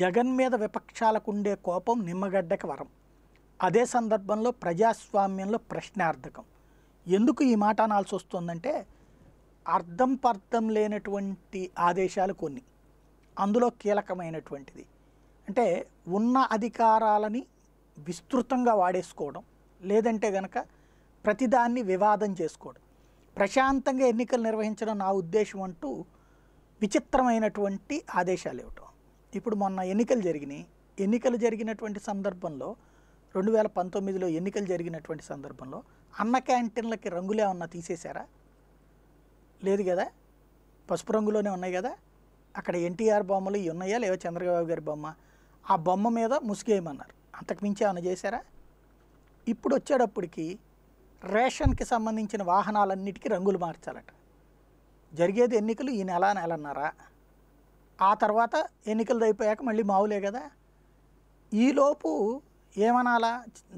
జగన్ మీద విపక్షాలకు ఉండే కోపం నిమ్మగడ్డకి వరం అదే సందర్భంలో ప్రజాస్వామ్యంలో ప్రశ్నార్థకం ఎందుకు ఈ మాట అనాల్సి వస్తుందంటే అర్థం పర్థం లేనటువంటి ఆదేశాలు కొన్ని అందులో కీలకమైనటువంటిది అంటే ఉన్న అధికారాలని విస్తృతంగా వాడేసుకోవడం లేదంటే గనక ప్రతిదాన్ని వివాదం చేసుకోవడం ప్రశాంతంగా ఎన్నికలు నిర్వహించడం నా ఉద్దేశం అంటూ విచిత్రమైనటువంటి ఆదేశాలు ఇవ్వటం ఇప్పుడు మొన్న ఎన్నికలు జరిగినాయి ఎన్నికలు జరిగినటువంటి సందర్భంలో రెండు వేల పంతొమ్మిదిలో ఎన్నికలు జరిగినటువంటి సందర్భంలో అన్న క్యాంటీన్లకి రంగులేమన్నా తీసేశారా లేదు కదా పసుపు రంగులోనే ఉన్నాయి కదా అక్కడ ఎన్టీఆర్ బొమ్మలు ఇవి ఉన్నాయా లేవో చంద్రబాబు గారి బొమ్మ ఆ బొమ్మ మీద ముసుగేయమన్నారు అంతకుమించి ఏమైనా చేశారా ఇప్పుడు వచ్చేటప్పటికి రేషన్కి సంబంధించిన వాహనాలన్నిటికీ రంగులు మార్చాలట జరిగేది ఎన్నికలు ఈ నెల నెలన్నారా ఆ తర్వాత ఎన్నికలు అయిపోయాక మళ్ళీ మావులే కదా ఈలోపు ఏమనాలా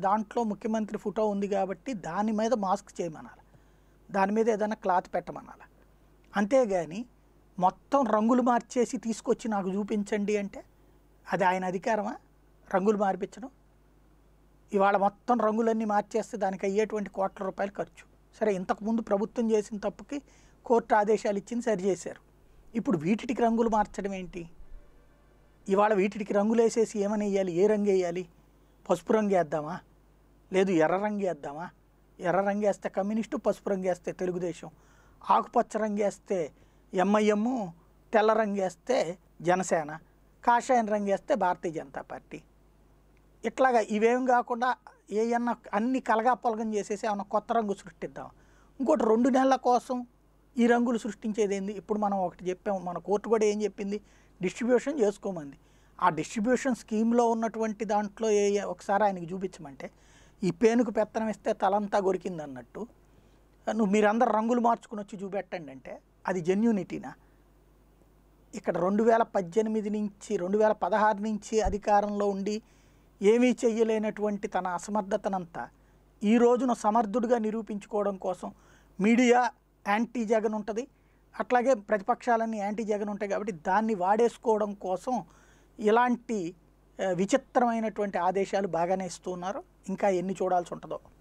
దాంట్లో ముఖ్యమంత్రి ఫోటో ఉంది కాబట్టి దాని మీద మాస్క్ చేయమనాలి దాని మీద ఏదైనా క్లాత్ పెట్టమనాలి అంతేగాని మొత్తం రంగులు మార్చేసి తీసుకొచ్చి నాకు చూపించండి అంటే అది ఆయన అధికారమా రంగులు మార్పించడం ఇవాళ మొత్తం రంగులన్నీ మార్చేస్తే దానికి అయ్యేటువంటి కోట్ల రూపాయలు ఖర్చు సరే ఇంతకుముందు ప్రభుత్వం చేసిన తప్పుకి కోర్టు ఆదేశాలు ఇచ్చింది సరిచేశారు ఇప్పుడు వీటికి రంగులు మార్చడం ఏంటి ఇవాళ వీటికి రంగులు వేసేసి ఏమని వేయాలి ఏ రంగు వేయాలి పసుపు రంగు వేద్దామా లేదు ఎర్ర రంగు వేద్దామా ఎర్ర రంగు వేస్తే కమ్యూనిస్టు పసుపు రంగు వేస్తే తెలుగుదేశం ఆకుపచ్చ రంగు వేస్తే ఎంఐఎమ్ తెల్ల రంగు వేస్తే జనసేన కాషాయన రంగు వేస్తే భారతీయ జనతా పార్టీ ఇట్లాగా ఇవేం కాకుండా అన్న అన్ని కలగా పొలగం చేసేసి ఏమన్నా కొత్త రంగు సృష్టిద్దాం ఇంకోటి రెండు నెలల కోసం ఈ రంగులు సృష్టించేది ఏంది ఇప్పుడు మనం ఒకటి చెప్పాము మన కోర్టు కూడా ఏం చెప్పింది డిస్ట్రిబ్యూషన్ చేసుకోమంది ఆ డిస్ట్రిబ్యూషన్ స్కీమ్లో ఉన్నటువంటి దాంట్లో ఏ ఒకసారి ఆయనకి చూపించమంటే ఈ పేనుకు పెత్తనం ఇస్తే తలంతా గొరికింది అన్నట్టు నువ్వు మీరందరు రంగులు మార్చుకుని వచ్చి చూపెట్టండి అంటే అది జెన్యూనిటీనా ఇక్కడ రెండు వేల పద్దెనిమిది నుంచి రెండు వేల పదహారు నుంచి అధికారంలో ఉండి ఏమీ చెయ్యలేనటువంటి తన అసమర్థతనంతా ఈ రోజున సమర్థుడిగా నిరూపించుకోవడం కోసం మీడియా యాంటీ జగన్ ఉంటుంది అట్లాగే ప్రతిపక్షాలన్నీ యాంటీ జగన్ ఉంటాయి కాబట్టి దాన్ని వాడేసుకోవడం కోసం ఇలాంటి విచిత్రమైనటువంటి ఆదేశాలు బాగానే ఇస్తున్నారు ఇంకా ఎన్ని చూడాల్సి ఉంటుందో